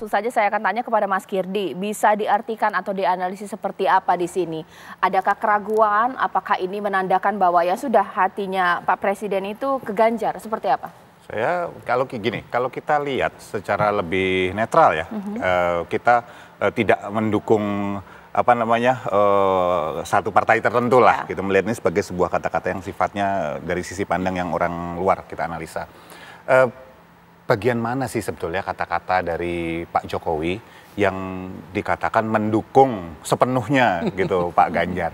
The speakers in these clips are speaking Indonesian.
langsung saja saya akan tanya kepada Mas Kirdi, bisa diartikan atau dianalisis seperti apa di sini? Adakah keraguan? Apakah ini menandakan bahwa ya sudah hatinya Pak Presiden itu keganjar? Seperti apa? Saya kalau gini, kalau kita lihat secara lebih netral ya, mm -hmm. kita eh, tidak mendukung apa namanya uh, satu partai tertentu lah ya. gitu melihat ini sebagai sebuah kata-kata yang sifatnya dari sisi pandang yang orang luar kita analisa bagian mana sih sebetulnya kata-kata dari Pak Jokowi yang dikatakan mendukung sepenuhnya gitu Pak Ganjar?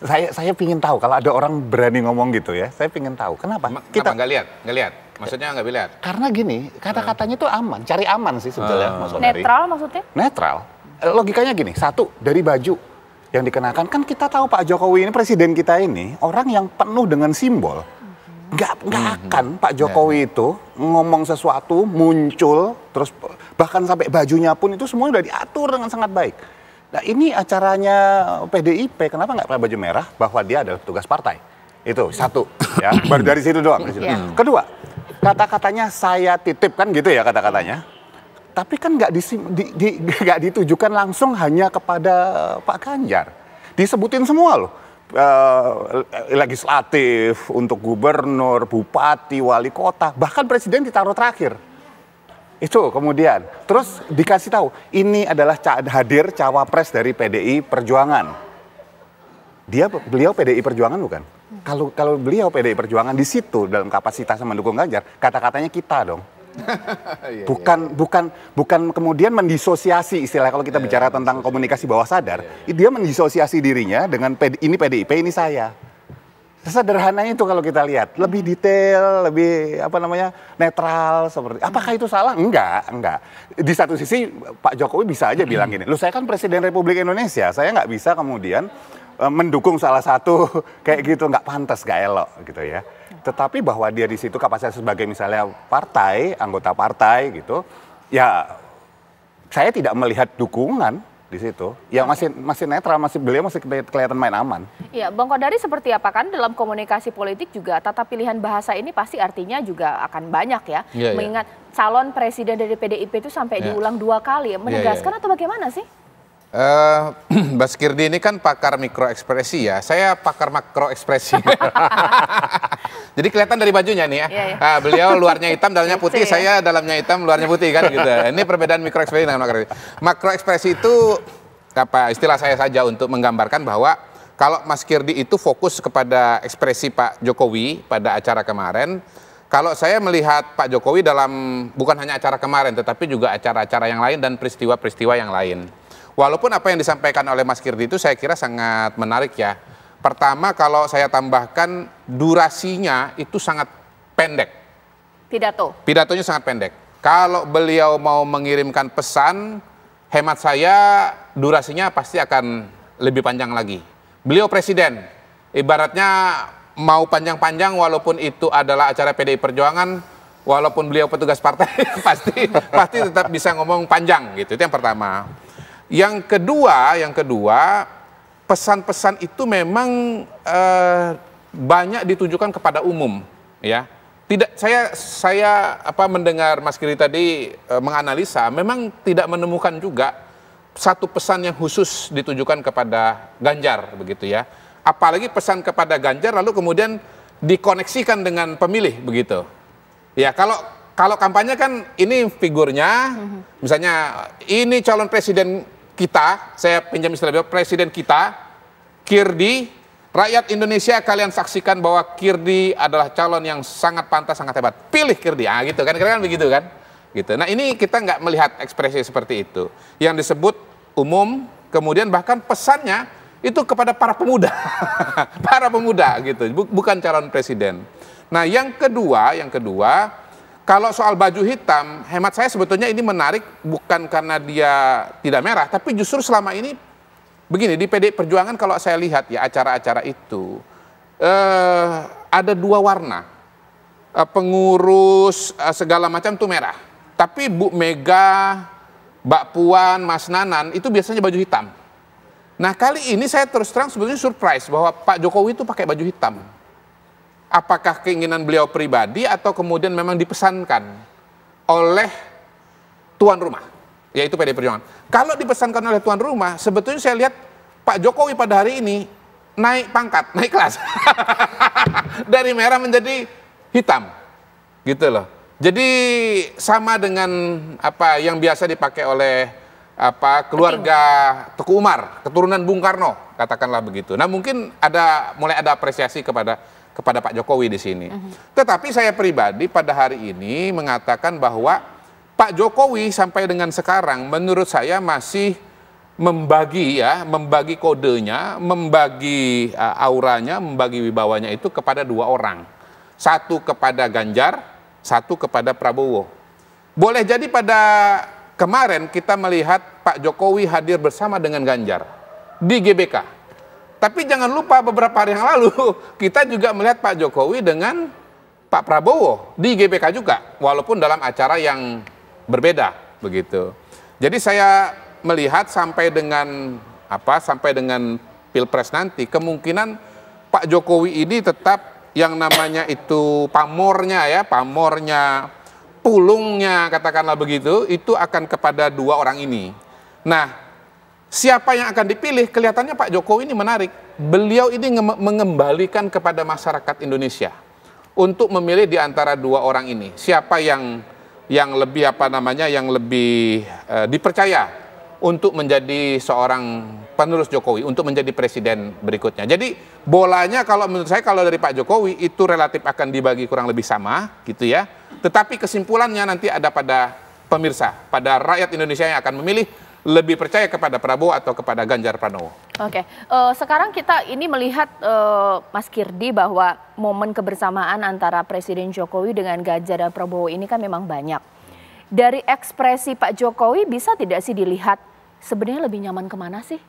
Saya saya ingin tahu kalau ada orang berani ngomong gitu ya, saya ingin tahu kenapa? Ma kita nggak lihat, nggak lihat. Maksudnya nggak lihat? Karena gini, kata-katanya itu aman, cari aman sih sebetulnya uh, ah. maksudnya. Netral maksudnya? Netral. Eh, logikanya gini, satu dari baju yang dikenakan kan kita tahu Pak Jokowi ini presiden kita ini orang yang penuh dengan simbol nggak nggak hmm. akan Pak Jokowi yeah. itu ngomong sesuatu muncul terus bahkan sampai bajunya pun itu semuanya sudah diatur dengan sangat baik. Nah ini acaranya PDIP kenapa nggak pakai baju merah bahwa dia adalah tugas partai itu satu ya baru dari situ doang. Iya. Kedua kata-katanya saya titip kan gitu ya kata-katanya. Tapi kan nggak di, di, di, ditujukan langsung hanya kepada Pak Ganjar. Disebutin semua loh uh, legislatif, untuk gubernur, bupati, wali kota, bahkan presiden ditaruh terakhir. Itu kemudian, terus dikasih tahu ini adalah hadir cawapres dari PDI Perjuangan. Dia beliau PDI Perjuangan bukan? Kalau kalau beliau PDI Perjuangan di situ dalam kapasitasnya mendukung Ganjar, kata-katanya kita dong. Iya, bukan iya. bukan bukan kemudian mendisosiasi istilah kalau kita iya, bicara tentang komunikasi bawah sadar, dia mendisosiasi dirinya dengan ini PDIP ini saya. Sederhananya itu kalau kita lihat, lebih detail, lebih apa namanya netral seperti. Apakah itu salah? Enggak, enggak. Di satu sisi Pak Jokowi bisa aja hmm. bilang ini lu saya kan Presiden Republik Indonesia, saya nggak bisa kemudian eh, mendukung salah satu kayak gitu nggak pantas, nggak elok gitu ya. Tetapi bahwa dia di situ kapasitas sebagai misalnya partai, anggota partai gitu, ya saya tidak melihat dukungan di situ. Ya masih masih netral, masih beliau masih kelihatan main aman. Iya, Bang Kodari seperti apa kan dalam komunikasi politik juga tata pilihan bahasa ini pasti artinya juga akan banyak ya. ya Mengingat ya. calon presiden dari PDIP itu sampai ya. diulang dua kali, iya, menegaskan iya. atau bagaimana sih? Uh, Kirdi ini kan pakar mikro ekspresi ya. Saya pakar makro ekspresi. Jadi kelihatan dari bajunya nih ya. Yeah, yeah. Uh, beliau luarnya hitam, dalamnya putih. Ya. saya dalamnya hitam, luarnya putih kan gitu. Ini perbedaan mikro ekspresi dengan makro. ekspresi. Makro ekspresi itu apa istilah saya saja untuk menggambarkan bahwa kalau Mas Kirdi itu fokus kepada ekspresi Pak Jokowi pada acara kemarin, kalau saya melihat Pak Jokowi dalam bukan hanya acara kemarin, tetapi juga acara-acara yang lain dan peristiwa-peristiwa yang lain. Walaupun apa yang disampaikan oleh Mas Kirdi itu saya kira sangat menarik ya. Pertama kalau saya tambahkan durasinya itu sangat pendek. Pidato. Pidatonya sangat pendek. Kalau beliau mau mengirimkan pesan, hemat saya durasinya pasti akan lebih panjang lagi. Beliau presiden, ibaratnya mau panjang-panjang walaupun itu adalah acara PDI Perjuangan, walaupun beliau petugas partai pasti pasti tetap bisa ngomong panjang gitu. Itu yang pertama. Yang kedua, yang kedua, pesan-pesan itu memang eh, banyak ditujukan kepada umum, ya. Tidak saya saya apa mendengar Mas Kiri tadi eh, menganalisa, memang tidak menemukan juga satu pesan yang khusus ditujukan kepada Ganjar begitu ya. Apalagi pesan kepada Ganjar lalu kemudian dikoneksikan dengan pemilih begitu. Ya, kalau kalau kampanye kan ini figurnya, mm-hmm. misalnya ini calon presiden kita, saya pinjam istilah presiden kita, Kirdi, rakyat Indonesia kalian saksikan bahwa Kirdi adalah calon yang sangat pantas, sangat hebat. Pilih Kirdi, ah gitu kan, kira kira begitu kan? Gitu. Nah ini kita nggak melihat ekspresi seperti itu. Yang disebut umum, kemudian bahkan pesannya itu kepada para pemuda, para pemuda gitu, bukan calon presiden. Nah yang kedua, yang kedua kalau soal baju hitam, hemat saya sebetulnya ini menarik bukan karena dia tidak merah, tapi justru selama ini begini di PD Perjuangan kalau saya lihat ya acara-acara itu eh, ada dua warna, eh, pengurus eh, segala macam tuh merah, tapi Bu Mega, Mbak Puan, Mas Nanan itu biasanya baju hitam. Nah kali ini saya terus terang sebetulnya surprise bahwa Pak Jokowi itu pakai baju hitam apakah keinginan beliau pribadi atau kemudian memang dipesankan oleh tuan rumah, yaitu PD Perjuangan. Kalau dipesankan oleh tuan rumah, sebetulnya saya lihat Pak Jokowi pada hari ini naik pangkat, naik kelas. Dari merah menjadi hitam. Gitu loh. Jadi sama dengan apa yang biasa dipakai oleh apa keluarga Teguh Umar, keturunan Bung Karno, katakanlah begitu. Nah, mungkin ada mulai ada apresiasi kepada kepada Pak Jokowi di sini. Uh -huh. Tetapi saya pribadi pada hari ini mengatakan bahwa Pak Jokowi sampai dengan sekarang menurut saya masih membagi ya, membagi kodenya, membagi uh, auranya, membagi wibawanya itu kepada dua orang. Satu kepada Ganjar, satu kepada Prabowo. Boleh jadi pada kemarin kita melihat Pak Jokowi hadir bersama dengan Ganjar di GBK tapi jangan lupa beberapa hari yang lalu kita juga melihat Pak Jokowi dengan Pak Prabowo di GBK juga, walaupun dalam acara yang berbeda begitu. Jadi saya melihat sampai dengan apa sampai dengan Pilpres nanti kemungkinan Pak Jokowi ini tetap yang namanya itu pamornya ya, pamornya, pulungnya katakanlah begitu, itu akan kepada dua orang ini. Nah, siapa yang akan dipilih kelihatannya Pak Jokowi ini menarik. Beliau ini mengembalikan kepada masyarakat Indonesia untuk memilih di antara dua orang ini. Siapa yang yang lebih apa namanya yang lebih e, dipercaya untuk menjadi seorang penerus Jokowi untuk menjadi presiden berikutnya. Jadi bolanya kalau menurut saya kalau dari Pak Jokowi itu relatif akan dibagi kurang lebih sama gitu ya. Tetapi kesimpulannya nanti ada pada pemirsa, pada rakyat Indonesia yang akan memilih lebih percaya kepada Prabowo atau kepada Ganjar Pranowo. Oke, okay. uh, eh, sekarang kita ini melihat uh, Mas Kirdi bahwa momen kebersamaan antara Presiden Jokowi dengan Ganjar dan Prabowo ini kan memang banyak. Dari ekspresi Pak Jokowi bisa tidak sih dilihat sebenarnya lebih nyaman kemana sih?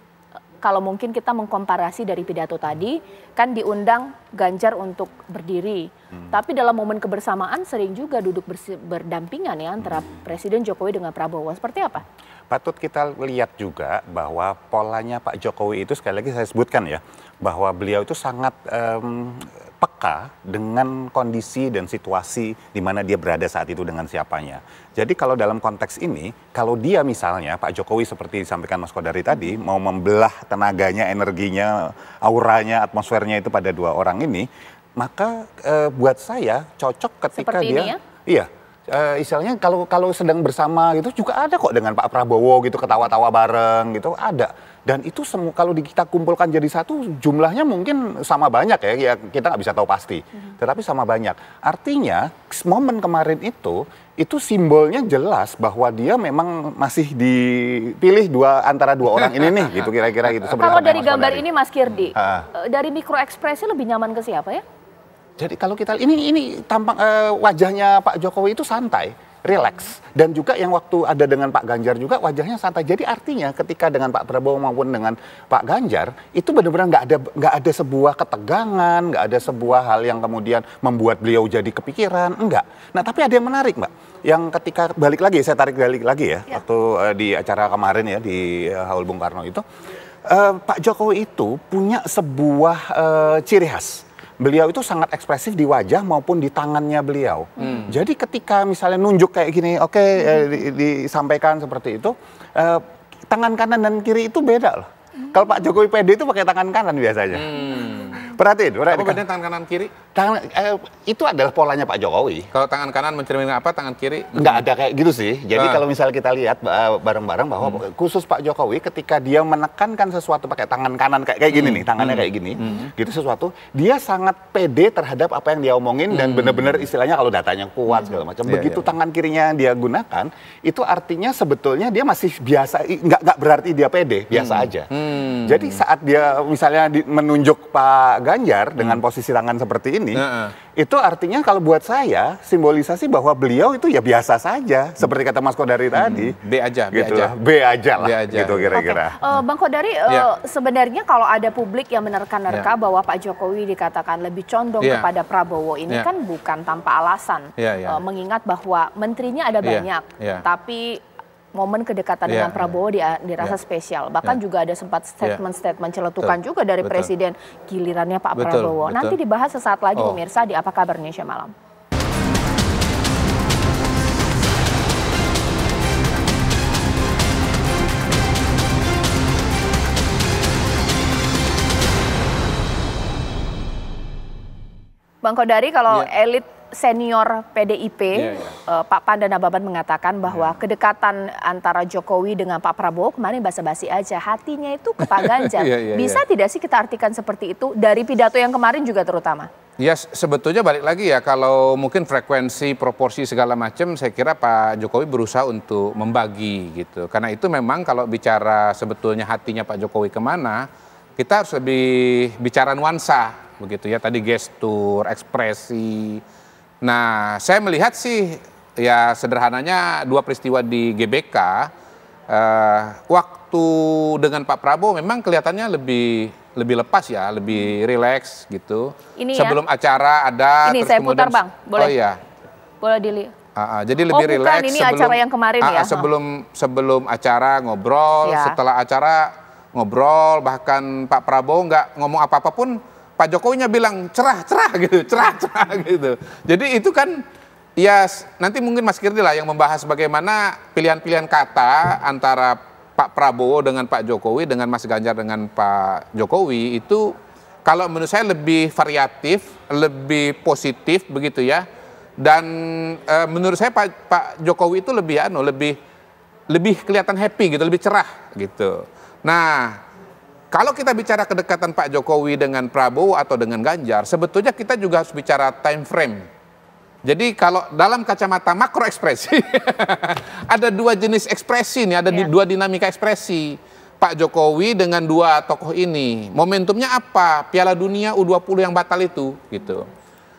kalau mungkin kita mengkomparasi dari pidato tadi, kan diundang Ganjar untuk berdiri. Hmm. Tapi dalam momen kebersamaan sering juga duduk berdampingan ya antara hmm. Presiden Jokowi dengan Prabowo. Seperti apa? Patut kita lihat juga bahwa polanya Pak Jokowi itu sekali lagi saya sebutkan ya, bahwa beliau itu sangat um, peka dengan kondisi dan situasi di mana dia berada saat itu dengan siapanya. Jadi kalau dalam konteks ini, kalau dia misalnya Pak Jokowi seperti disampaikan Mas Kodari tadi mau membelah tenaganya, energinya, auranya, atmosfernya itu pada dua orang ini, maka e, buat saya cocok ketika seperti dia ini ya? iya uh, eh, istilahnya kalau kalau sedang bersama gitu juga ada kok dengan Pak Prabowo gitu ketawa-tawa bareng gitu ada dan itu semua kalau kita kumpulkan jadi satu jumlahnya mungkin sama banyak ya, ya kita nggak bisa tahu pasti hmm. tetapi sama banyak artinya momen kemarin itu itu simbolnya jelas bahwa dia memang masih dipilih dua antara dua orang ini nih gitu kira-kira gitu kalau dari gambar Kodari. ini Mas Kirdi hmm. dari mikro ekspresi lebih nyaman ke siapa ya jadi kalau kita ini ini tampak uh, wajahnya Pak Jokowi itu santai relax dan juga yang waktu ada dengan Pak Ganjar juga wajahnya santai jadi artinya ketika dengan Pak Prabowo maupun dengan Pak Ganjar itu benar-benar nggak ada nggak ada sebuah ketegangan nggak ada sebuah hal yang kemudian membuat beliau jadi kepikiran enggak nah tapi ada yang menarik mbak yang ketika balik lagi saya tarik balik lagi ya, ya. waktu uh, di acara kemarin ya di uh, Haul Bung Karno itu uh, Pak Jokowi itu punya sebuah uh, ciri khas beliau itu sangat ekspresif di wajah maupun di tangannya beliau. Hmm. Jadi ketika misalnya nunjuk kayak gini, oke okay, hmm. eh, disampaikan seperti itu, eh, tangan kanan dan kiri itu beda loh. Hmm. Kalau Pak Jokowi pede itu pakai tangan kanan biasanya. Hmm. Perhatiin, perhatiin. Apa bedanya tangan kanan kiri? Tangan eh, itu adalah polanya Pak Jokowi. Kalau tangan kanan mencerminkan apa, tangan kiri? Enggak ada kayak gitu sih. Jadi nah. kalau misalnya kita lihat eh, bareng-bareng bahwa hmm. khusus Pak Jokowi ketika dia menekankan sesuatu pakai tangan kanan kayak kayak gini hmm. nih, tangannya hmm. kayak gini, hmm. gitu sesuatu, dia sangat pede terhadap apa yang dia omongin hmm. dan benar-benar istilahnya kalau datanya kuat segala macam. Hmm. Iya, Begitu yeah, tangan kirinya dia gunakan, itu artinya sebetulnya dia masih biasa, nggak nggak berarti dia pede, biasa hmm. aja. Hmm. Jadi saat dia misalnya di, menunjuk Pak Ganjar hmm. dengan posisi tangan seperti ini, uh-uh. itu artinya kalau buat saya simbolisasi bahwa beliau itu ya biasa saja, seperti kata Mas Kodari hmm. tadi. B aja, B gitu aja, lah. B aja lah, B aja. gitu kira-kira. Okay. Uh, eh, Bang Kodari, uh, eh, yeah. sebenarnya kalau ada publik yang menerka-nerka yeah. bahwa Pak Jokowi dikatakan lebih condong yeah. kepada Prabowo ini yeah. kan bukan tanpa alasan, yeah, ya, ya. yeah. Uh, mengingat bahwa menterinya ada ya, banyak, yeah. Yeah. tapi momen kedekatan yeah, dengan iya. Prabowo iya. dirasa yeah. spesial. Bahkan yeah. juga ada sempat statement-statement iya. celetukan Betul. juga dari Betul. Presiden gilirannya Pak Betul. Prabowo. Betul. Nanti dibahas sesaat lagi oh. pemirsa di Apa Kabar Indonesia Malam. Bang Kodari, kalau yeah. elit senior PDIP yeah, yeah. Uh, Pak Panda Nababan mengatakan bahwa yeah. kedekatan antara Jokowi dengan Pak Prabowo kemarin basa-basi aja hatinya itu ke Pak Ganjar. yeah, yeah, Bisa yeah. tidak sih kita artikan seperti itu dari pidato yang kemarin juga terutama? Ya sebetulnya balik lagi ya kalau mungkin frekuensi proporsi segala macam saya kira Pak Jokowi berusaha untuk membagi gitu karena itu memang kalau bicara sebetulnya hatinya Pak Jokowi kemana kita harus lebih bicara nuansa begitu ya tadi gestur ekspresi Nah, saya melihat sih ya sederhananya dua peristiwa di GBK eh, waktu dengan Pak Prabowo memang kelihatannya lebih lebih lepas ya, lebih rileks gitu. Ini ya. Sebelum ya. acara ada Ini terus saya kemudian, putar, Bang. Boleh. Oh iya. Boleh dilihat. Uh, uh, ah, jadi oh, lebih oh, rileks ini sebelum acara yang kemarin uh, ya. Sebelum sebelum acara ngobrol, ya. setelah acara ngobrol bahkan Pak Prabowo nggak ngomong apa-apa pun Pak Jokowinya bilang cerah cerah gitu, cerah cerah hmm. gitu. Jadi itu kan ya nanti mungkin Mas Kirdi lah yang membahas bagaimana pilihan-pilihan kata antara Pak Prabowo dengan Pak Jokowi dengan Mas Ganjar dengan Pak Jokowi itu kalau menurut saya lebih variatif, lebih positif begitu ya. Dan e, menurut saya Pak, Pak Jokowi itu lebih anu, lebih lebih kelihatan happy gitu, lebih cerah gitu. Nah, kalau kita bicara kedekatan Pak Jokowi dengan Prabowo atau dengan Ganjar, sebetulnya kita juga harus bicara time frame. Jadi kalau dalam kacamata makro ekspresi, ada dua jenis ekspresi nih, ada yeah. dua dinamika ekspresi. Pak Jokowi dengan dua tokoh ini, momentumnya apa? Piala Dunia U20 yang batal itu, gitu.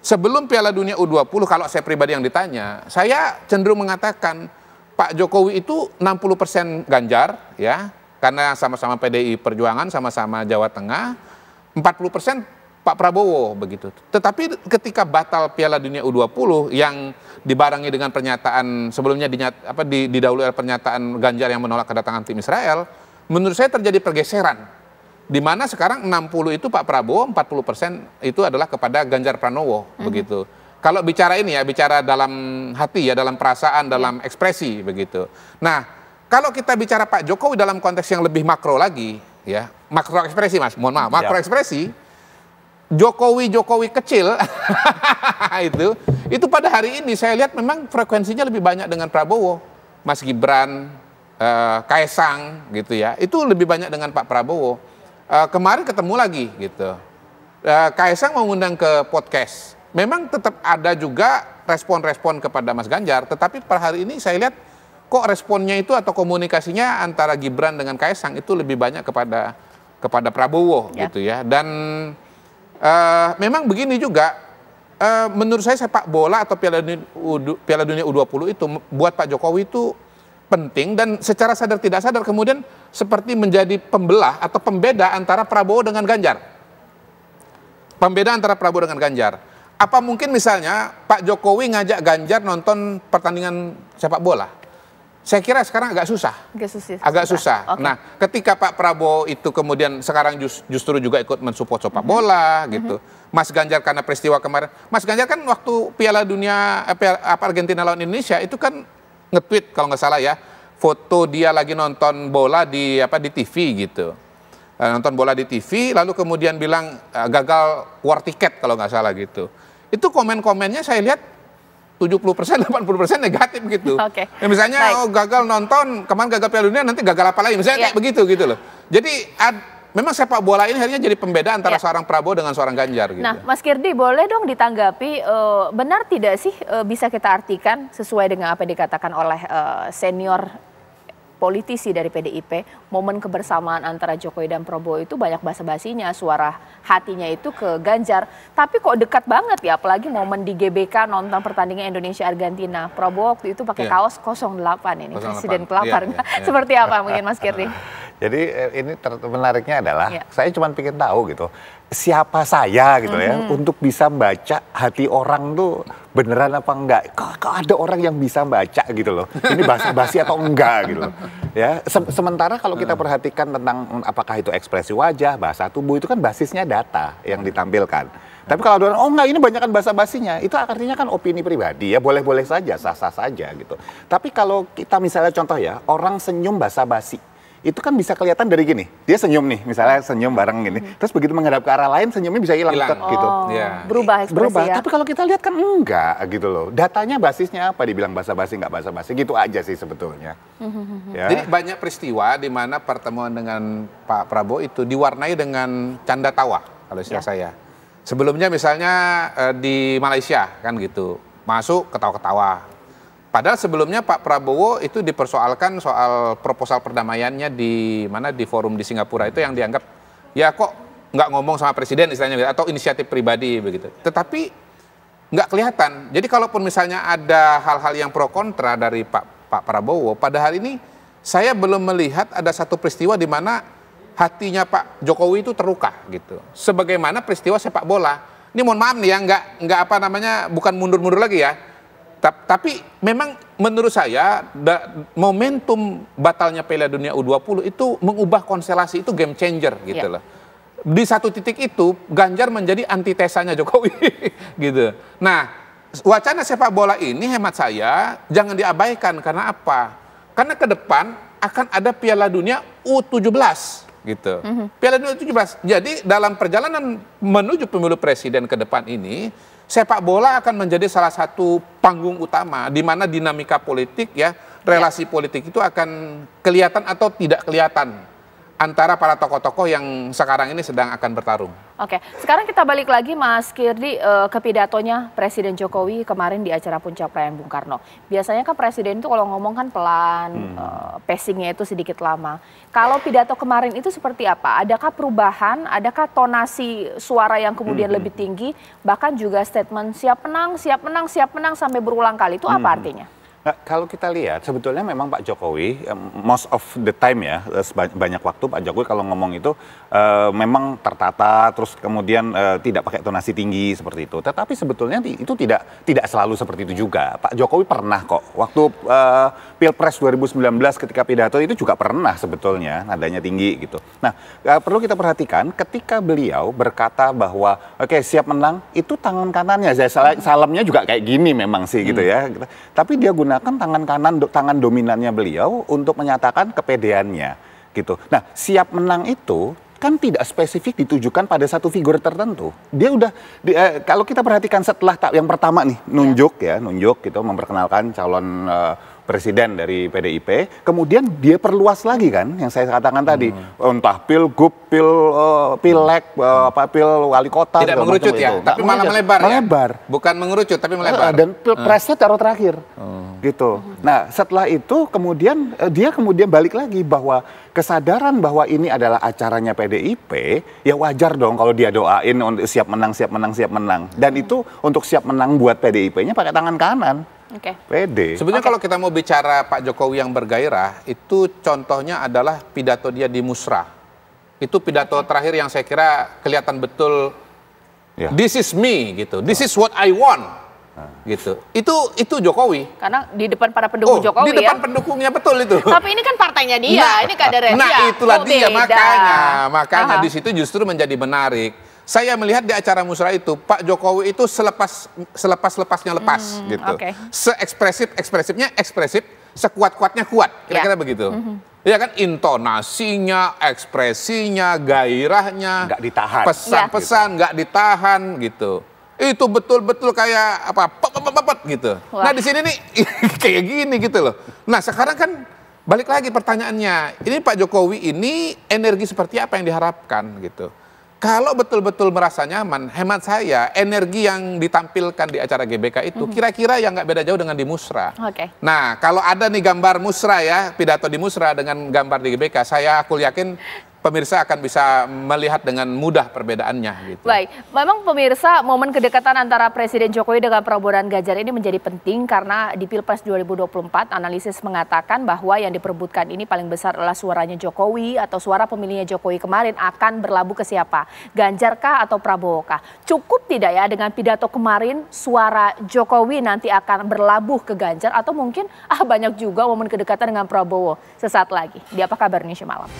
Sebelum Piala Dunia U20, kalau saya pribadi yang ditanya, saya cenderung mengatakan Pak Jokowi itu 60% Ganjar, ya, karena sama-sama PDI Perjuangan, sama-sama Jawa Tengah, 40 persen Pak Prabowo begitu. Tetapi ketika batal Piala Dunia U20 yang dibarengi dengan pernyataan sebelumnya dinyat, apa, di, didahului oleh pernyataan Ganjar yang menolak kedatangan tim Israel, menurut saya terjadi pergeseran. Di mana sekarang 60 itu Pak Prabowo, 40 persen itu adalah kepada Ganjar Pranowo -hmm. begitu. Kalau bicara ini ya, bicara dalam hati ya, dalam perasaan, dalam iya. ekspresi begitu. Nah, kalau kita bicara Pak Jokowi dalam konteks yang lebih makro lagi, ya makro ekspresi mas, mohon maaf, makro ya. ekspresi. Jokowi Jokowi kecil itu itu pada hari ini saya lihat memang frekuensinya lebih banyak dengan Prabowo, Mas Gibran, eh, Kaisang gitu ya. Itu lebih banyak dengan Pak Prabowo. Eh, kemarin ketemu lagi gitu. Eh, Kaisang mengundang ke podcast. Memang tetap ada juga respon-respon kepada Mas Ganjar, tetapi pada hari ini saya lihat kok responnya itu atau komunikasinya antara Gibran dengan Kaisang itu lebih banyak kepada kepada Prabowo ya. gitu ya. Dan uh, memang begini juga uh, menurut saya sepak bola atau Piala Dunia, U, Piala Dunia U20 itu buat Pak Jokowi itu penting dan secara sadar tidak sadar kemudian seperti menjadi pembelah atau pembeda antara Prabowo dengan Ganjar. Pembeda antara Prabowo dengan Ganjar. Apa mungkin misalnya Pak Jokowi ngajak Ganjar nonton pertandingan sepak bola? Saya kira sekarang agak susah. Agak susah. Agak susah. Okay. Nah, ketika Pak Prabowo itu kemudian sekarang just, justru juga ikut mensupport sepak bola mm -hmm. gitu. Mas Ganjar karena peristiwa kemarin. Mas Ganjar kan waktu Piala Dunia eh, apa Argentina lawan Indonesia itu kan nge-tweet kalau nggak salah ya, foto dia lagi nonton bola di apa di TV gitu. Eh, nonton bola di TV lalu kemudian bilang eh, gagal war tiket kalau nggak salah gitu. Itu komen-komennya saya lihat 70%, 80% negatif gitu. Okay. Ya, misalnya Baik. oh gagal nonton, kemarin gagal Piala Dunia, nanti gagal apa lagi. Misalnya yeah. kayak iya. begitu gitu loh. Jadi ad, memang sepak bola ini akhirnya jadi pembeda antara yeah. seorang Prabowo dengan seorang Ganjar gitu. Nah, Mas Kirdi boleh dong ditanggapi uh, benar tidak sih uh, bisa kita artikan sesuai dengan apa yang dikatakan oleh uh, senior politisi dari PDIP, momen kebersamaan antara Jokowi dan Prabowo itu banyak basa-basinya, suara hatinya itu ke Ganjar. Tapi kok dekat banget ya, apalagi momen di GBK nonton pertandingan Indonesia-Argentina. Prabowo waktu itu pakai yeah. kaos 08 ini, 08. Presiden iya, kelaparnya. Yeah, yeah, yeah. Seperti apa mungkin Mas Kirti? Jadi eh, ini menariknya adalah, yeah. saya cuma pikir tahu gitu, siapa saya gitu mm -hmm. ya, mm-hmm. untuk bisa baca hati orang tuh beneran apa enggak? Kok, kok ada orang yang bisa baca gitu loh? Ini basi-basi atau enggak gitu loh? Ya, se sementara kalau kita hmm. perhatikan tentang hmm, apakah itu ekspresi wajah, bahasa tubuh itu kan basisnya data yang ditampilkan. Tapi kalau ada orang, oh enggak ini banyak bahasa basinya itu artinya kan opini pribadi ya boleh-boleh saja, sah-sah saja gitu. Tapi kalau kita misalnya contoh ya, orang senyum bahasa basi itu kan bisa kelihatan dari gini. Dia senyum nih, misalnya senyum bareng gini. Hmm. Terus begitu menghadap ke arah lain, senyumnya bisa hilang, hilang. gitu. yeah. Oh, iya. Berubah ekspresi Berubah, ya? tapi kalau kita lihat kan enggak gitu loh. Datanya basisnya apa? Dibilang basa-basi, nggak basa-basi. Gitu aja sih sebetulnya. Hmm. Ya. Jadi banyak peristiwa di mana pertemuan dengan Pak Prabowo itu diwarnai dengan canda tawa, kalau istilah ya. saya. Sebelumnya misalnya eh, di Malaysia kan gitu. Masuk ketawa-ketawa, Padahal sebelumnya Pak Prabowo itu dipersoalkan soal proposal perdamaiannya di mana di forum di Singapura itu yang dianggap ya kok nggak ngomong sama presiden istilahnya gitu, atau inisiatif pribadi begitu. Tetapi nggak kelihatan. Jadi kalaupun misalnya ada hal-hal yang pro kontra dari Pak Pak Prabowo, pada hari ini saya belum melihat ada satu peristiwa di mana hatinya Pak Jokowi itu terluka gitu. Sebagaimana peristiwa sepak bola. Ini mohon maaf nih ya, nggak nggak apa namanya bukan mundur-mundur lagi ya tapi memang menurut saya momentum batalnya Piala Dunia U20 itu mengubah konstelasi itu game changer gitu yeah. loh. Di satu titik itu Ganjar menjadi antitesanya Jokowi gitu. Nah, wacana sepak bola ini hemat saya jangan diabaikan karena apa? Karena ke depan akan ada Piala Dunia U17 gitu. Mm -hmm. Piala Dunia U17. Jadi dalam perjalanan menuju pemilu presiden ke depan ini sepak bola akan menjadi salah satu panggung utama di mana dinamika politik ya relasi ya. politik itu akan kelihatan atau tidak kelihatan antara para tokoh-tokoh yang sekarang ini sedang akan bertarung. Oke, sekarang kita balik lagi Mas Kirdi eh, ke pidatonya Presiden Jokowi kemarin di acara Puncak Perayaan Bung Karno. Biasanya kan Presiden itu kalau ngomong kan pelan, hmm. Eh, pacingnya itu sedikit lama. Kalau pidato kemarin itu seperti apa? Adakah perubahan? Adakah tonasi suara yang kemudian hmm. lebih tinggi? Bahkan juga statement siap menang, siap menang, siap menang sampai berulang kali itu apa hmm. artinya? Nah, kalau kita lihat sebetulnya memang Pak Jokowi most of the time ya eh, banyak waktu Pak Jokowi kalau ngomong itu uh, memang tertata terus kemudian uh, tidak pakai tonasi tinggi seperti itu. Tetapi sebetulnya itu tidak tidak selalu seperti itu juga. Pak Jokowi pernah kok waktu uh, Pilpres 2019 ketika pidato itu juga pernah sebetulnya nadanya tinggi gitu. Nah, uh, perlu kita perhatikan ketika beliau berkata bahwa oke okay, siap menang itu tangan kanannya salamnya juga kayak gini memang sih gitu hmm. ya. Tapi dia guna menggunakan tangan kanan tangan dominannya beliau untuk menyatakan kepedeannya gitu. Nah, siap menang itu kan tidak spesifik ditujukan pada satu figur tertentu. Dia udah di, eh, kalau kita perhatikan setelah yang pertama nih nunjuk ya, ya nunjuk gitu memperkenalkan calon eh, presiden dari PDIP, kemudian dia perluas lagi kan, yang saya katakan tadi, hmm. entah pil gup, pil uh, eh, pileg, hmm. uh, apa hmm. pil wali kota, tidak mengerucut ya, itu. tapi mana malah melebar, ya? melebar, bukan mengerucut tapi eh, melebar. dan pilpresnya hmm. taruh terakhir, hmm. gitu. Nah setelah itu kemudian dia kemudian balik lagi bahwa kesadaran bahwa ini adalah acaranya PDIP, ya wajar dong kalau dia doain untuk siap menang, siap menang, siap menang, dan itu untuk siap menang buat PDIP-nya pakai tangan kanan. Okay. Pede. sebenarnya okay. kalau kita mau bicara Pak Jokowi yang bergairah, itu contohnya adalah pidato dia di Musra. Itu pidato okay. terakhir yang saya kira kelihatan betul yeah. this is me gitu. This is what I want. Nah. gitu itu itu Jokowi karena di depan para pendukung oh, Jokowi di depan ya? pendukungnya betul itu tapi ini kan partainya dia nah, ini kadernya nah dia. itulah oh, dia makanya makanya uh -huh. di situ justru menjadi menarik saya melihat di acara musra itu Pak Jokowi itu selepas selepas lepasnya lepas hmm, gitu. Okay. Seekspresif ekspresifnya ekspresif, sekuat kuatnya kuat. Ya. Kira-kira yeah. begitu. Mm -hmm. Ya kan intonasinya, ekspresinya, gairahnya, nggak ditahan. Pesan-pesan ya. nggak ditahan gitu. Itu betul-betul kayak apa? Pop, pop, pop, gitu. Wah. Nah, di sini nih kayak gini gitu loh. Nah, sekarang kan balik lagi pertanyaannya. Ini Pak Jokowi ini energi seperti apa yang diharapkan gitu. Kalau betul-betul merasa nyaman, hemat saya energi yang ditampilkan di acara GBK itu mhm. kira-kira mm -hmm. yang nggak beda jauh dengan di musra. Okay. Nah, kalau ada nih gambar musra ya, pidato di musra dengan gambar di GBK, saya aku yakin pemirsa akan bisa melihat dengan mudah perbedaannya. Gitu. Baik, memang pemirsa momen kedekatan antara Presiden Jokowi dengan Prabowo dan Ganjar ini menjadi penting karena di Pilpres 2024 analisis mengatakan bahwa yang diperbutkan ini paling besar adalah suaranya Jokowi atau suara pemilihnya Jokowi kemarin akan berlabuh ke siapa? Ganjar kah atau Prabowo kah? Cukup tidak ya dengan pidato kemarin suara Jokowi nanti akan berlabuh ke Ganjar atau mungkin ah banyak juga momen kedekatan dengan Prabowo sesaat lagi. Di apa kabar Indonesia malam?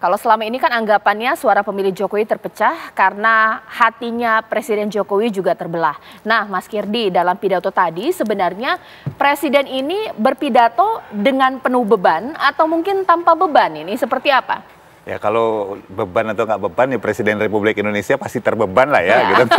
Kalau selama ini kan anggapannya suara pemilih Jokowi terpecah karena hatinya Presiden Jokowi juga terbelah. Nah, Mas Kirdi dalam pidato tadi sebenarnya Presiden ini berpidato dengan penuh beban atau mungkin tanpa beban ini seperti apa? ya kalau beban atau nggak beban ya Presiden Republik Indonesia pasti terbeban lah ya, ya. gitu.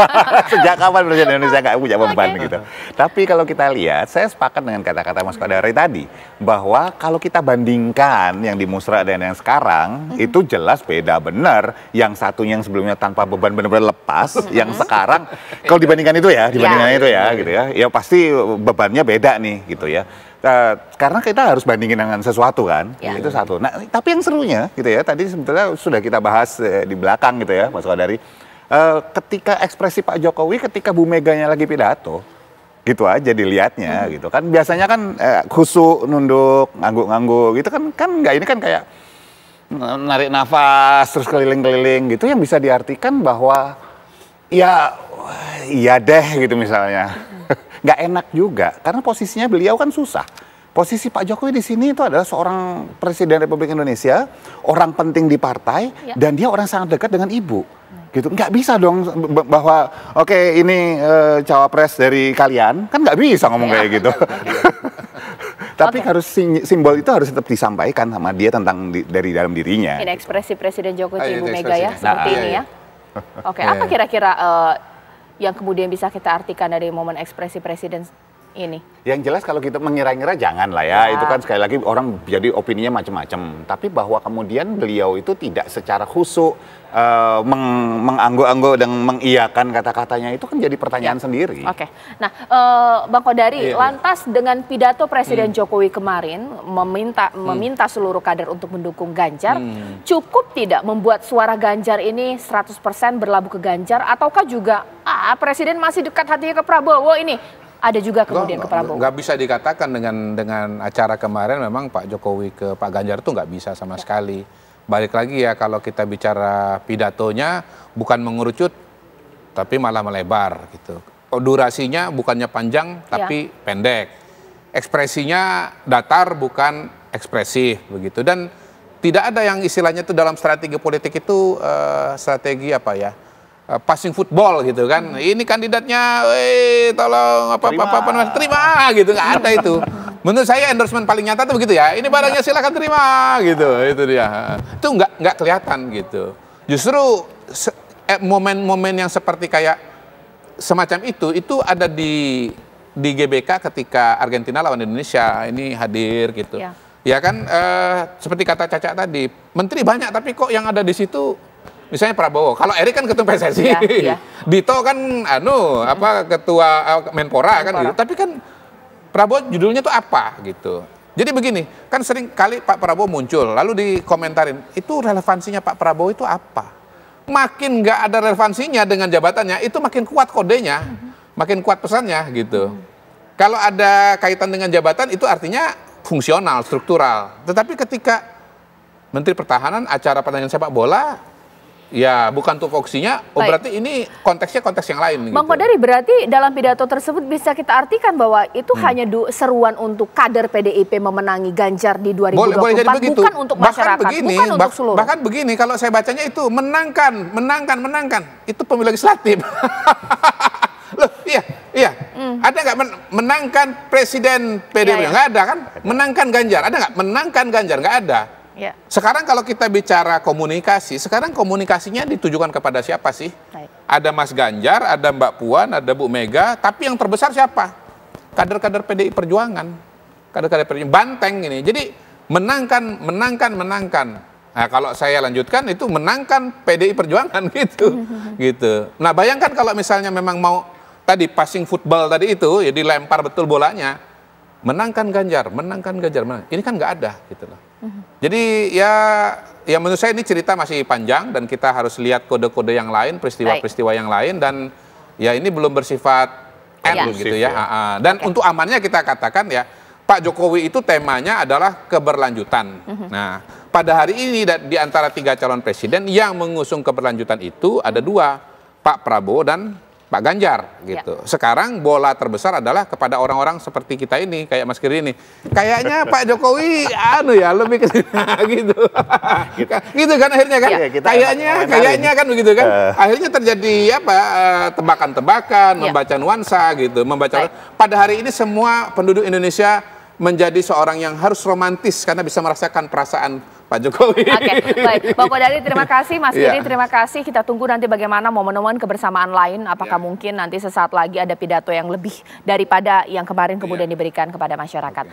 Sejak kapan Presiden Indonesia nggak punya beban okay. gitu. Tapi kalau kita lihat, saya sepakat dengan kata-kata Mas Kodari tadi bahwa kalau kita bandingkan yang di Musra dan yang sekarang hmm itu jelas beda benar. Yang satu yang sebelumnya tanpa beban benar-benar lepas, hmm yang sekarang kalau dibandingkan itu ya, dibandingkan yeah. itu ya, ya gitu ya. Ya pasti bebannya beda nih gitu ya uh, karena kita harus bandingin dengan sesuatu kan, ya. itu satu. Nah, tapi yang serunya gitu ya, tadi sebetulnya sudah kita bahas uh, di belakang gitu ya, Mas dari uh, eh, ketika ekspresi Pak Jokowi ketika Bu Meganya lagi pidato, gitu aja dilihatnya hmm. gitu kan biasanya kan uh, khusuk nunduk ngangguk-ngangguk gitu kan kan nggak ini kan kayak narik nafas terus keliling-keliling gitu yang bisa diartikan bahwa ya iya deh gitu misalnya hmm nggak enak juga karena posisinya beliau kan susah. Posisi Pak Jokowi di sini itu adalah seorang presiden Republik Indonesia, orang penting di partai, ya. dan dia orang sangat dekat dengan ibu iya. gitu nggak bisa dong bahwa oke okay, ini uh, cawapres dari kalian kan nggak bisa ngomong ya, kayak gitu iya, tapi okay. harus simbol itu harus tetap disampaikan sama dia tentang di, dari dalam dirinya ini gitu. ekspresi presiden Jokowi ah, Ibu Mega ya seperti nah, ini iya, ya, oke okay, apa kira-kira eh, yang kemudian bisa kita artikan dari momen ekspresi presiden ini? Yang jelas kalau kita mengira-ngira jangan lah ya. ya. Itu kan sekali lagi orang jadi opininya macam-macam. Tapi bahwa kemudian beliau itu tidak secara khusus uh, eh, meng menganggo-anggo dan mengiyakan kata-katanya itu kan jadi pertanyaan ya. sendiri. Oke. Nah, uh, Bang Kodari, ya, lantas dengan pidato Presiden hmm. Jokowi kemarin meminta hmm. meminta seluruh kader untuk mendukung Ganjar, hmm. cukup tidak membuat suara Ganjar ini 100% berlabuh ke Ganjar ataukah juga ah Presiden masih dekat hatinya ke Prabowo ini ada juga kemudian ke Prabowo. Nggak bisa dikatakan dengan dengan acara kemarin memang Pak Jokowi ke Pak Ganjar itu nggak bisa sama ya. sekali. Balik lagi ya kalau kita bicara pidatonya bukan mengerucut tapi malah melebar gitu. Oh, durasinya bukannya panjang ya. tapi ya. pendek. Ekspresinya datar bukan ekspresif begitu dan tidak ada yang istilahnya itu dalam strategi politik itu uh, strategi apa ya? Eh, passing football gitu kan. Hmm. Ini kandidatnya, eh tolong apa apa apa terima, terima gitu nggak ada itu. Menurut saya endorsement paling nyata tuh begitu ya. Ini barangnya silahkan terima gitu itu dia. Itu nggak nggak kelihatan gitu. Justru eh, momen-momen yang seperti kayak semacam itu itu ada di di GBK ketika Argentina lawan Indonesia ini hadir gitu. Ya, ya kan eh, seperti kata Caca tadi, menteri banyak tapi kok yang ada di situ misalnya Prabowo. Kalau Erik kan ketum PSSI. Ya, ya. Dito kan anu apa ketua uh, eh, Menpora, Menpora kan gitu. Tapi kan Prabowo judulnya tuh apa gitu. Jadi begini, kan sering kali Pak Prabowo muncul lalu dikomentarin, itu relevansinya Pak Prabowo itu apa? Makin nggak ada relevansinya dengan jabatannya, itu makin kuat kodenya, mm-hmm. makin kuat pesannya gitu. Mm-hmm. Kalau ada kaitan dengan jabatan itu artinya fungsional, struktural. Tetapi ketika Menteri Pertahanan acara pertandingan sepak bola Ya, bukan tupoksinya. Oh, berarti ini konteksnya konteks yang lain. Bang gitu. Kodari, berarti dalam pidato tersebut bisa kita artikan bahwa itu hmm. hanya seruan untuk kader PDIP memenangi Ganjar di 2024, boleh, boleh jadi begitu. bukan untuk masyarakat, begini, bukan untuk seluruh. Bahkan begini, kalau saya bacanya itu menangkan, menangkan, menangkan. Itu pemilu legislatif. Loh, iya, iya. Hmm. Ada nggak men menangkan presiden PDIP? Ya, ya. Nggak ada kan? Menangkan Ganjar, ada nggak? Menangkan Ganjar, nggak ada. Ya. Sekarang kalau kita bicara komunikasi, sekarang komunikasinya ditujukan kepada siapa sih? Right. Ada Mas Ganjar, ada Mbak Puan, ada Bu Mega, tapi yang terbesar siapa? Kader-kader PDI Perjuangan. Kader-kader PDI Banteng ini. Jadi menangkan, menangkan, menangkan. Nah, kalau saya lanjutkan itu menangkan PDI Perjuangan gitu. gitu. Nah, bayangkan kalau misalnya memang mau tadi passing football tadi itu ya dilempar betul bolanya. Menangkan Ganjar, menangkan Ganjar, menang. Ini kan nggak ada gitu loh. Jadi ya ya menurut saya ini cerita masih panjang dan kita harus lihat kode-kode yang lain, peristiwa-peristiwa yang lain dan ya ini belum bersifat end ya. gitu ya. ya. Dan okay. untuk amannya kita katakan ya Pak Jokowi itu temanya adalah keberlanjutan. Mhm. Nah, pada hari ini di antara tiga calon presiden yang mengusung keberlanjutan itu ada dua, Pak Prabowo dan Pak Ganjar ya. gitu. Ya. Sekarang bola terbesar adalah kepada orang-orang seperti kita ini, kayak Mas Kiri ini. Kayaknya Pak Jokowi anu ya lebih ke gitu. gitu. gitu. kan akhirnya kan. Ya, kayaknya kayaknya kan begitu kan. Uh. Akhirnya terjadi apa eh, tebakan-tebakan, ya. membaca nuansa gitu, membaca Baik. pada hari ini semua penduduk Indonesia menjadi seorang yang harus romantis karena bisa merasakan perasaan Pak Jokowi. Oke, okay, baik. bapak Kodari terima iya. kasih, Mas yeah. terima kasih. Kita tunggu nanti bagaimana momen-momen kebersamaan lain. Apakah yeah. mungkin nanti sesaat lagi ada pidato yang lebih daripada yang kemarin iya. kemudian yeah. diberikan kepada masyarakat. Okay.